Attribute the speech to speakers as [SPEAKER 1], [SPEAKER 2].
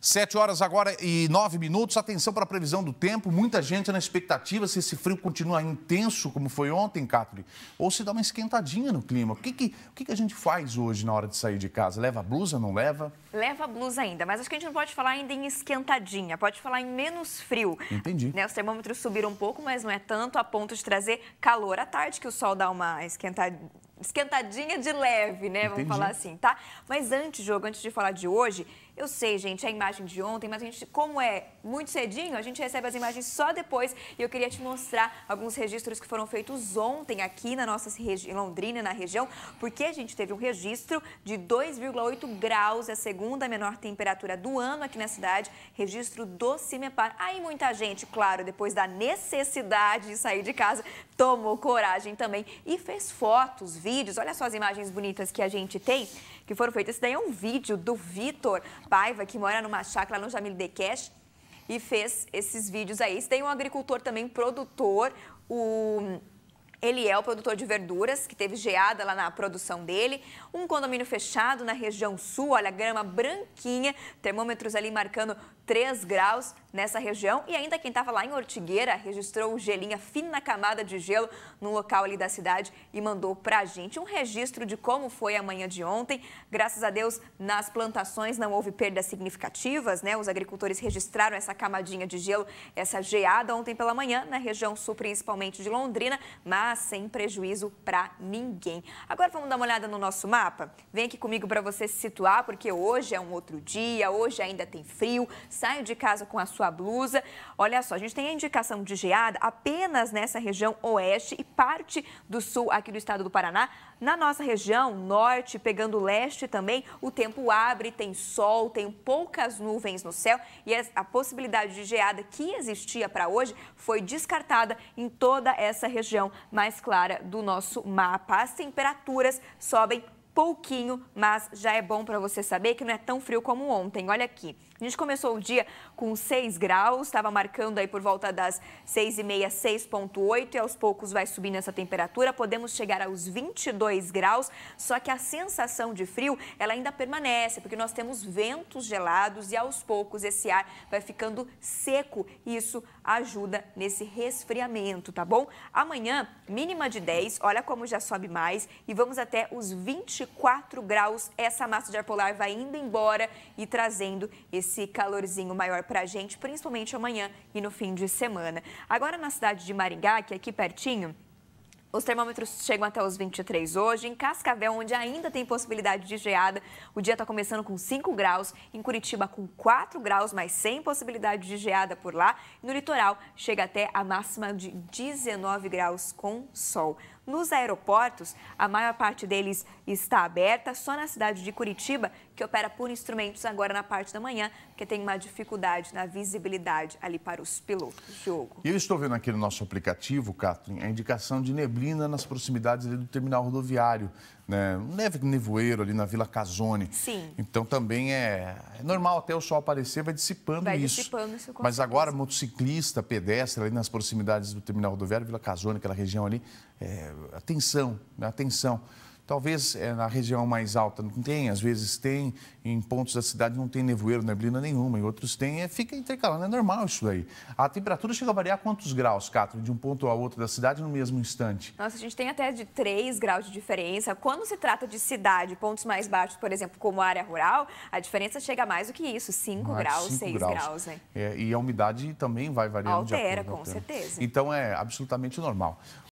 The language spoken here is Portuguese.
[SPEAKER 1] Sete horas agora e nove minutos. Atenção para a previsão do tempo. Muita gente na expectativa se esse frio continua intenso, como foi ontem, Cátia, ou se dá uma esquentadinha no clima. O que, que, o que, que a gente faz hoje na hora de sair de casa? Leva blusa, não leva?
[SPEAKER 2] Leva blusa ainda, mas acho que a gente não pode falar ainda em esquentadinha, pode falar em menos frio. Entendi. Né, os termômetros subiram um pouco, mas não é tanto a ponto de trazer calor à tarde, que o sol dá uma esquentadinha esquentadinha de leve, né? Entendi. Vamos falar assim, tá? Mas antes, jogo, antes de falar de hoje, eu sei, gente, é a imagem de ontem, mas a gente, como é muito cedinho, a gente recebe as imagens só depois e eu queria te mostrar alguns registros que foram feitos ontem aqui na nossa em Londrina, na região, porque a gente teve um registro de 2,8 graus, é a segunda menor temperatura do ano aqui na cidade, registro do Cimepar. Aí muita gente, claro, depois da necessidade de sair de casa, tomou coragem também e fez fotos, vídeos. Olha só as imagens bonitas que a gente tem, que foram feitas. Esse daí é um vídeo do Vitor Paiva, que mora numa chácara no Jamil Dekesh, e fez esses vídeos aí. Tem um agricultor também, produtor, o ele é o produtor de verduras, que teve geada lá na produção dele. Um condomínio fechado na região sul, olha, grama branquinha, termômetros ali marcando 3 graus nessa região. E ainda quem estava lá em Ortigueira registrou gelinha fina camada de gelo no local ali da cidade e mandou para a gente um registro de como foi a manhã de ontem. Graças a Deus, nas plantações não houve perdas significativas, né? Os agricultores registraram essa camadinha de gelo, essa geada ontem pela manhã na região sul, principalmente de Londrina, mas mas tá sem prejuízo para ninguém. Agora vamos dar uma olhada no nosso mapa? Vem aqui comigo para você se situar, porque hoje é um outro dia, hoje ainda tem frio, saio de casa com a sua blusa. Olha só, a gente tem a indicação de geada apenas nessa região oeste e parte do sul aqui do estado do Paraná. Na nossa região, norte, pegando leste também, o tempo abre, tem sol, tem poucas nuvens no céu e a possibilidade de geada que existia para hoje foi descartada em toda essa região mais clara do nosso mapa. As temperaturas sobem pouquinho, mas já é bom para você saber que não é tão frio como ontem. Olha aqui, a gente começou o dia com 6 graus, estava marcando aí por volta das 6 e meia, 6.8 e aos poucos vai subindo essa temperatura, podemos chegar aos 22 graus, só que a sensação de frio, ela ainda permanece, porque nós temos ventos gelados e aos poucos esse ar vai ficando seco e isso ajuda nesse resfriamento, tá bom? Amanhã, mínima de 10, olha como já sobe mais e vamos até os 24 graus. Essa massa de ar polar vai indo embora e trazendo esse calorzinho maior pra gente, principalmente amanhã e no fim de semana. Agora na cidade de Maringá, que é aqui pertinho, os termômetros chegam até os 23 hoje. Em Cascavel, onde ainda tem possibilidade de geada, o dia está começando com 5 graus. Em Curitiba, com 4 graus, mas sem possibilidade de geada por lá. E no litoral, chega até a máxima de 19 graus com sol. Nos aeroportos, a maior parte deles está aberta, só na cidade de Curitiba, que opera por instrumentos agora na parte da manhã, porque tem uma dificuldade na visibilidade ali para os pilotos. Diogo.
[SPEAKER 1] E eu estou vendo aqui no nosso aplicativo, Catherine, a indicação de neblina nas proximidades do terminal rodoviário né, um leve nevoeiro ali na Vila Casone. Sim. Então também é, é normal até o sol aparecer, vai dissipando vai isso. Dissipando isso Mas agora, motociclista, pedestre ali nas proximidades do terminal rodoviário, Vila Casone, aquela região ali, é, atenção, né? atenção. Talvez é, na região mais alta não tem, às vezes tem, em pontos da cidade não tem nevoeiro, neblina nenhuma, em outros tem, é, fica intercalando, é normal isso daí. A temperatura chega a variar quantos graus, Cátia, de um ponto ao outro da cidade no mesmo instante?
[SPEAKER 2] Nossa, a gente tem até de 3 graus de diferença. Quando se trata de cidade, pontos mais baixos, por exemplo, como área rural, a diferença chega mais do que isso, 5 graus, 6 graus. graus né?
[SPEAKER 1] é, e a umidade também vai variando Altera, de acordo com certeza. Então é absolutamente normal.